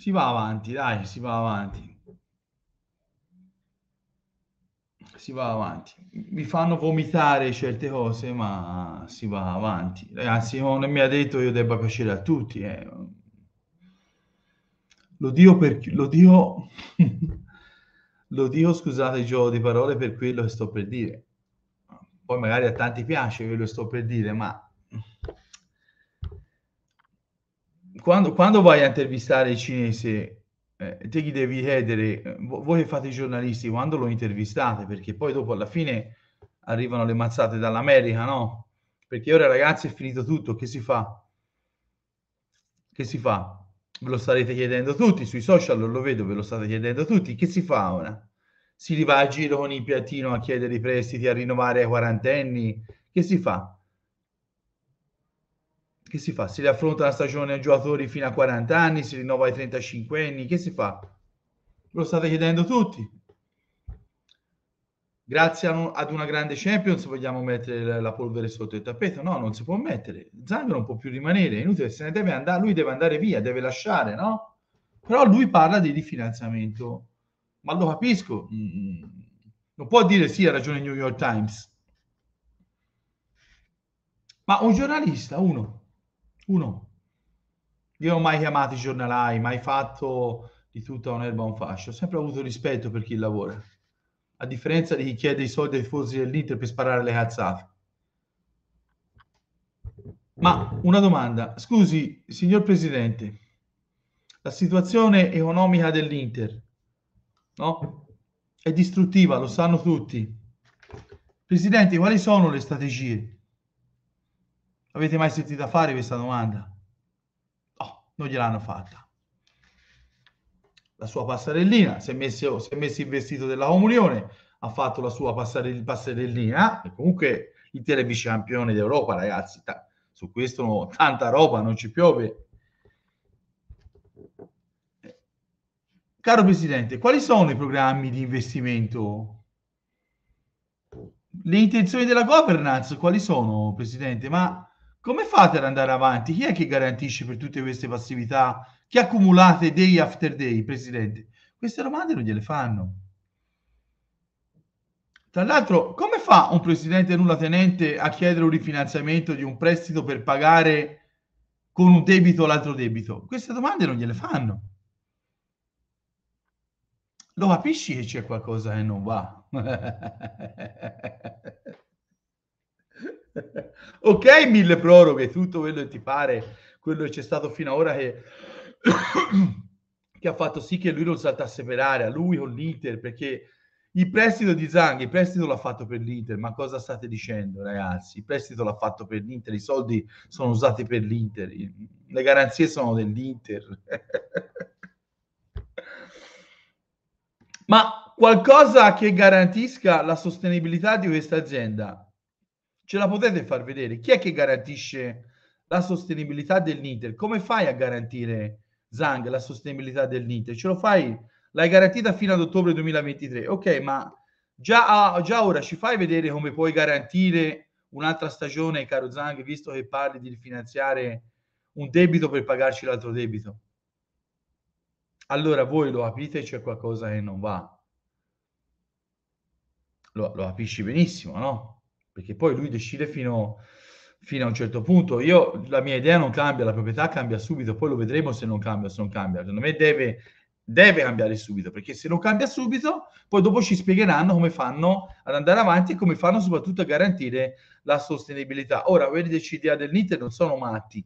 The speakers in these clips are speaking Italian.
Si va avanti, dai, si va avanti. Si va avanti. Mi fanno vomitare certe cose, ma si va avanti. Ragazzi, non mi ha detto io debba piacere a tutti. Eh. Lo dico per... Lo dio... lo dio, scusate il gioco di parole per quello che sto per dire. Poi magari a tanti piace quello che sto per dire, ma quando, quando vai a intervistare il cinese, eh, te gli devi chiedere, eh, voi che fate i giornalisti, quando lo intervistate, perché poi dopo alla fine arrivano le mazzate dall'America, no? Perché ora ragazzi è finito tutto, che si fa? Che si fa? Ve lo starete chiedendo tutti, sui social lo vedo, ve lo state chiedendo tutti, che si fa ora? Si va a giro con il piattino a chiedere i prestiti, a rinnovare ai quarantenni, che si fa? Che si fa? Si riaffronta la stagione ai giocatori fino a 40 anni, si rinnova ai 35 anni, che si fa? Lo state chiedendo tutti. Grazie ad una grande Champions vogliamo mettere la polvere sotto il tappeto? No, non si può mettere. Zangaro non può più rimanere, è inutile, se ne deve andare, lui deve andare via, deve lasciare, no? Però lui parla di rifinanziamento, ma lo capisco. Non può dire sì, ha ragione il New York Times. Ma un giornalista, uno, uno. Io non ho mai chiamato i giornalai, mai fatto di tutta un'erba un fascio. Ho sempre avuto rispetto per chi lavora, a differenza di chi chiede i soldi ai forzi dell'Inter per sparare le cazzate. Ma una domanda, scusi, signor Presidente, la situazione economica dell'Inter no? è distruttiva, lo sanno tutti. Presidente, quali sono le strategie? Avete mai sentito fare questa domanda? No, non gliel'hanno fatta. La sua passerellina, si è, messo, si è messo il vestito della comunione, ha fatto la sua passerellina, e comunque l'Italia è vice d'Europa, ragazzi. Ta- su questo no, tanta roba, non ci piove. Caro Presidente, quali sono i programmi di investimento? Le intenzioni della governance quali sono, Presidente? Ma come fate ad andare avanti? Chi è che garantisce per tutte queste passività che accumulate day after day, Presidente? Queste domande non gliele fanno. Tra l'altro, come fa un presidente nulla tenente a chiedere un rifinanziamento di un prestito per pagare con un debito l'altro debito? Queste domande non gliele fanno. Lo capisci che c'è qualcosa che non va? ok, mille proroghe, tutto quello che ti pare, quello che c'è stato fino ad ora che... che ha fatto sì che lui non saltasse per aria, lui con l'Inter, perché il prestito di Zang, il prestito l'ha fatto per l'Inter, ma cosa state dicendo ragazzi? Il prestito l'ha fatto per l'Inter, i soldi sono usati per l'Inter, le garanzie sono dell'Inter. ma qualcosa che garantisca la sostenibilità di questa azienda ce la potete far vedere? Chi è che garantisce la sostenibilità del Niter? Come fai a garantire Zang la sostenibilità del Niter? Ce lo fai? L'hai garantita fino ad ottobre 2023. Ok, ma già, già ora ci fai vedere come puoi garantire un'altra stagione, caro Zang, visto che parli di rifinanziare un debito per pagarci l'altro debito? Allora voi lo capite, c'è qualcosa che non va. Lo, lo capisci benissimo, no? perché poi lui decide fino, fino a un certo punto. Io, la mia idea non cambia, la proprietà cambia subito, poi lo vedremo se non cambia se non cambia. Secondo me deve, deve cambiare subito, perché se non cambia subito, poi dopo ci spiegheranno come fanno ad andare avanti e come fanno soprattutto a garantire la sostenibilità. Ora, quelli del CDA dell'Inter non sono matti.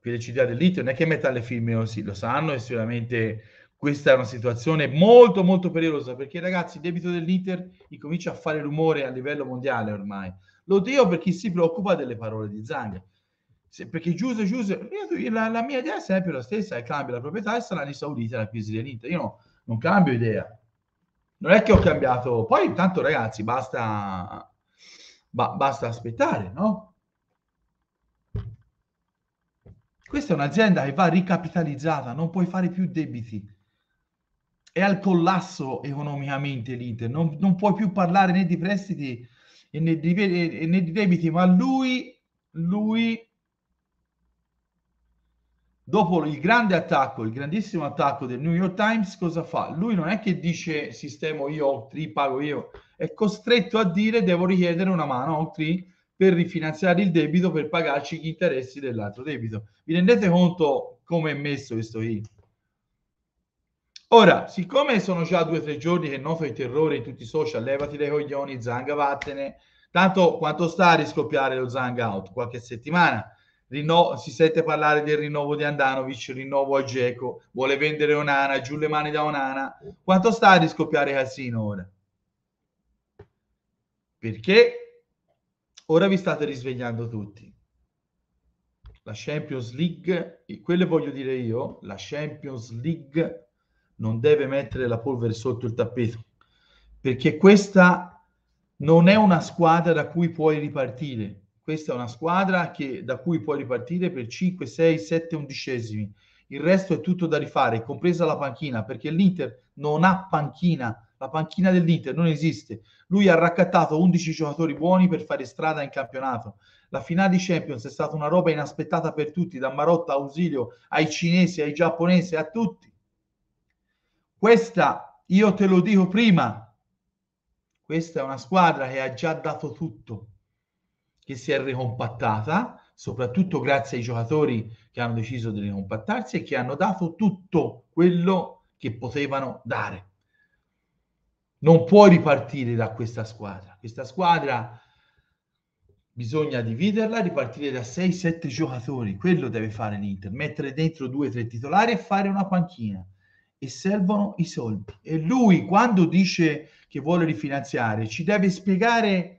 Quelli del CDA dell'Inter non è che metta le firme così, lo sanno e sicuramente questa è una situazione molto molto pericolosa perché ragazzi il debito dell'Inter incomincia a fare rumore a livello mondiale ormai. Lo dico per chi si preoccupa delle parole di Zanga. Se, perché giusto giusto la, la, mia idea è sempre la stessa, è cambia la proprietà e saranno esaurite la crisi dell'Inter. Io no, non cambio idea. Non è che ho cambiato. Poi intanto ragazzi, basta, ba, basta aspettare, no? Questa è un'azienda che va ricapitalizzata, non puoi fare più debiti è al collasso economicamente l'Inter, non, non puoi più parlare né di prestiti né di, né di debiti, ma lui, lui dopo il grande attacco, il grandissimo attacco del New York Times, cosa fa? Lui non è che dice sistemo io, Octree, pago io, è costretto a dire devo richiedere una mano Octree per rifinanziare il debito, per pagarci gli interessi dell'altro debito. Vi rendete conto come è messo questo qui? Ora, siccome sono già due o tre giorni che noto il terrore in tutti i social, levati le coglioni, zanga, vattene, tanto quanto sta a riscoppiare lo zanga out? Qualche settimana. Rinno- si sente parlare del rinnovo di Andanovic, rinnovo a Geco, vuole vendere Onana, giù le mani da Onana. Quanto sta a riscoppiare Casino ora? Perché ora vi state risvegliando tutti. La Champions League, e quello voglio dire io, la Champions League non deve mettere la polvere sotto il tappeto, perché questa non è una squadra da cui puoi ripartire. Questa è una squadra che, da cui puoi ripartire per 5, 6, 7 undicesimi. Il resto è tutto da rifare, compresa la panchina, perché l'Inter non ha panchina. La panchina dell'Inter non esiste. Lui ha raccattato 11 giocatori buoni per fare strada in campionato. La finale di Champions è stata una roba inaspettata per tutti, da Marotta a Ausilio, ai cinesi, ai giapponesi, a tutti questa, io te lo dico prima, questa è una squadra che ha già dato tutto, che si è ricompattata, soprattutto grazie ai giocatori che hanno deciso di ricompattarsi e che hanno dato tutto quello che potevano dare. Non puoi ripartire da questa squadra. Questa squadra bisogna dividerla, ripartire da 6-7 giocatori. Quello deve fare l'Inter, mettere dentro 2-3 titolari e fare una panchina e servono i soldi. E lui quando dice che vuole rifinanziare ci deve spiegare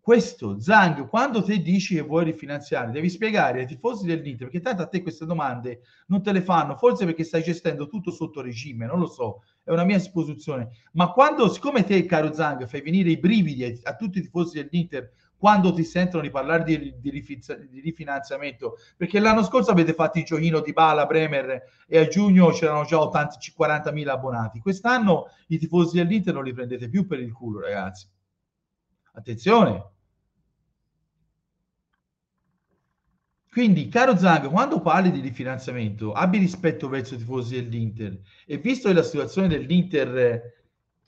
questo. Zang, quando te dici che vuoi rifinanziare, devi spiegare ai tifosi dell'Inter, perché tanto a te queste domande non te le fanno, forse perché stai gestendo tutto sotto regime, non lo so, è una mia esposizione. Ma quando, siccome te, caro Zang, fai venire i brividi a, a tutti i tifosi dell'Inter quando ti sentono di parlare di, di, rifinza, di rifinanziamento, perché l'anno scorso avete fatto il giochino di Bala, Bremer e a giugno c'erano già 80, 40.000 abbonati, quest'anno i tifosi dell'Inter non li prendete più per il culo ragazzi, attenzione! Quindi, caro Zang, quando parli di rifinanziamento, abbi rispetto verso i tifosi dell'Inter. E visto che la situazione dell'Inter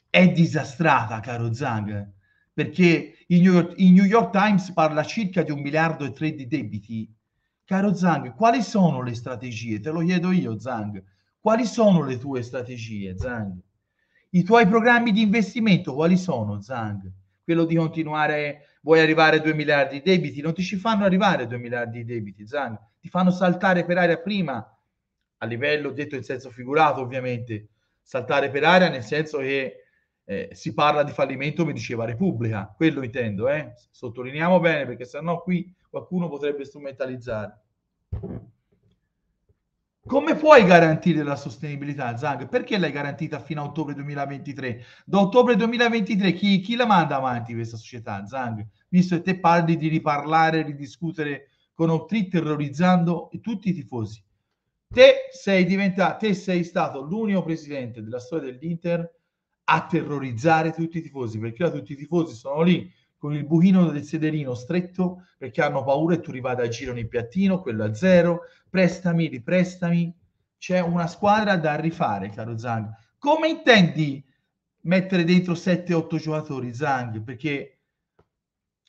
è disastrata, caro Zang, perché il New, York, il New York Times parla circa di un miliardo e tre di debiti. Caro Zang, quali sono le strategie? Te lo chiedo io, Zang. Quali sono le tue strategie, Zang? I tuoi programmi di investimento quali sono, Zang? Quello di continuare, vuoi arrivare a 2 miliardi di debiti? Non ti ci fanno arrivare 2 miliardi di debiti, Zang. Ti fanno saltare per aria prima, a livello detto in senso figurato ovviamente, saltare per aria nel senso che eh, si parla di fallimento, mi diceva Repubblica, quello intendo, eh? sottolineiamo bene perché sennò qui qualcuno potrebbe strumentalizzare. Come puoi garantire la sostenibilità, Zang? Perché l'hai garantita fino a ottobre 2023? Da ottobre 2023 chi, chi la manda avanti questa società, Zang? Visto che te parli di riparlare, ridiscutere con Optri terrorizzando tutti i tifosi. Te sei, diventato, te sei stato l'unico presidente della storia dell'Inter a terrorizzare tutti i tifosi, perché ora tutti i tifosi sono lì con il buchino del sederino stretto perché hanno paura e tu rivada a giro in piattino, quello a zero, prestami, riprestami. C'è una squadra da rifare, caro Zang. Come intendi mettere dentro 7-8 giocatori, Zang? Perché,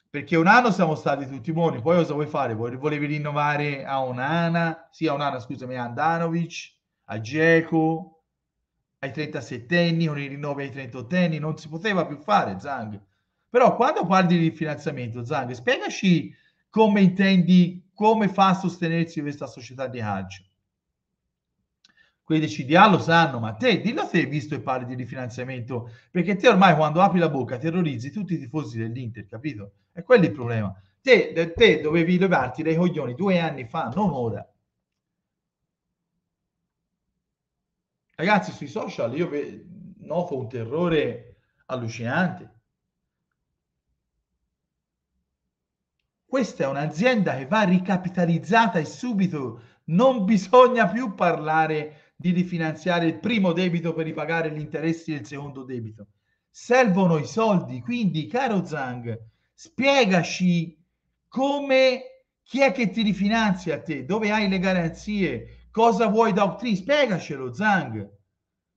perché un anno siamo stati tutti buoni, poi cosa vuoi fare? volevi rinnovare a Onana, sì, a Onana, scusami, a Andanovic, a Geco, ai 37 anni, con i rinnovi ai 38 anni, non si poteva più fare Zang. Però quando parli di finanziamento, Zang, spiegaci come intendi, come fa a sostenersi questa società di calcio. Quelli di CDA lo sanno, ma te, dillo te, visto e parli di rifinanziamento, perché te ormai quando apri la bocca terrorizzi tutti i tifosi dell'Inter, capito? E quello è il problema. Te, te dovevi levarti dai coglioni due anni fa, non ora Ragazzi, sui social io noto un terrore allucinante. Questa è un'azienda che va ricapitalizzata e subito non bisogna più parlare di rifinanziare il primo debito per ripagare gli interessi del secondo debito. Servono i soldi, quindi caro Zang, spiegaci come chi è che ti rifinanzia a te, dove hai le garanzie, Cosa vuoi da Octree? Spiegacelo, Zang.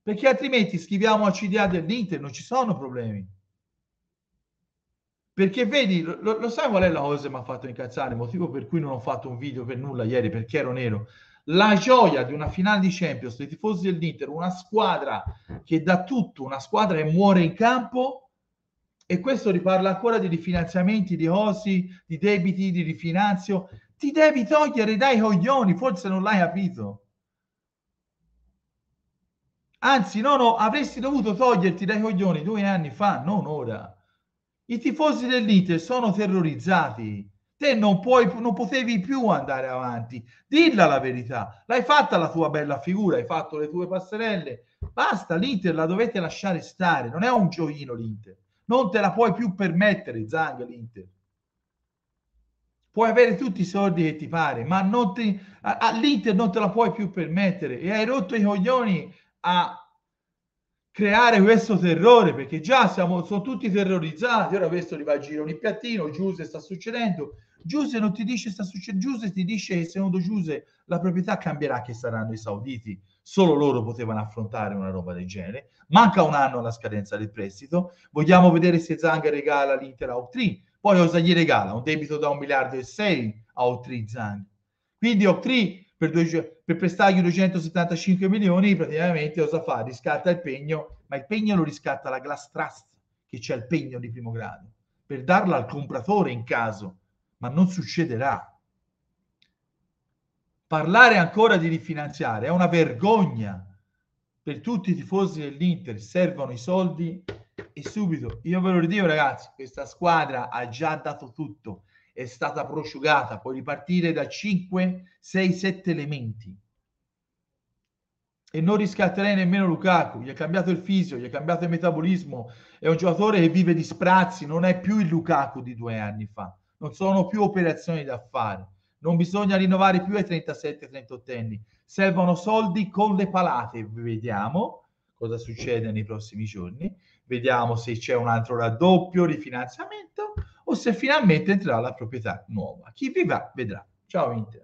Perché altrimenti scriviamo a CDA dell'Inter, non ci sono problemi. Perché vedi, lo, lo sai qual è la cosa che mi ha fatto incazzare, motivo per cui non ho fatto un video per nulla ieri, perché ero nero. La gioia di una finale di Champions, dei tifosi dell'Inter, una squadra che dà tutto, una squadra che muore in campo, e questo riparla ancora di rifinanziamenti, di osi, di debiti, di rifinanzio. Ti devi togliere dai coglioni, forse non l'hai capito. Anzi, no, no, avresti dovuto toglierti dai coglioni due anni fa, non ora. I tifosi dell'Inter sono terrorizzati. Te non, puoi, non potevi più andare avanti. Dilla la verità. L'hai fatta la tua bella figura, hai fatto le tue passerelle. Basta, l'Inter la dovete lasciare stare. Non è un giochino l'Inter. Non te la puoi più permettere, Zang, l'Inter puoi avere tutti i soldi che ti pare, ma non ti, all'Inter non te la puoi più permettere e hai rotto i coglioni a creare questo terrore perché già siamo, sono tutti terrorizzati. Ora questo li va a girare un piattino, Giuse sta succedendo. Giuse non ti dice sta succedendo, Giuse ti dice che secondo Giuse la proprietà cambierà che saranno i sauditi. Solo loro potevano affrontare una roba del genere. Manca un anno alla scadenza del prestito. Vogliamo vedere se Zanga regala l'Inter a Autri poi cosa gli regala? Un debito da un miliardo e sei a Octree anni. Quindi Octree per, due, per prestargli 275 milioni praticamente cosa fa? Riscatta il pegno, ma il pegno lo riscatta la Glass Trust, che c'è il pegno di primo grado, per darla al compratore in caso, ma non succederà. Parlare ancora di rifinanziare è una vergogna per tutti i tifosi dell'Inter servono i soldi e subito, io ve lo ridico ragazzi, questa squadra ha già dato tutto, è stata prosciugata, puoi ripartire da 5, 6, 7 elementi. E non riscatterei nemmeno Lukaku, gli ha cambiato il fisio, gli ha cambiato il metabolismo, è un giocatore che vive di sprazzi, non è più il Lukaku di due anni fa, non sono più operazioni da fare, non bisogna rinnovare più ai 37-38 anni, servono soldi con le palate, vediamo cosa succede nei prossimi giorni vediamo se c'è un altro raddoppio, di finanziamento o se finalmente entrerà la proprietà nuova. Chi vi va vedrà. Ciao Inter.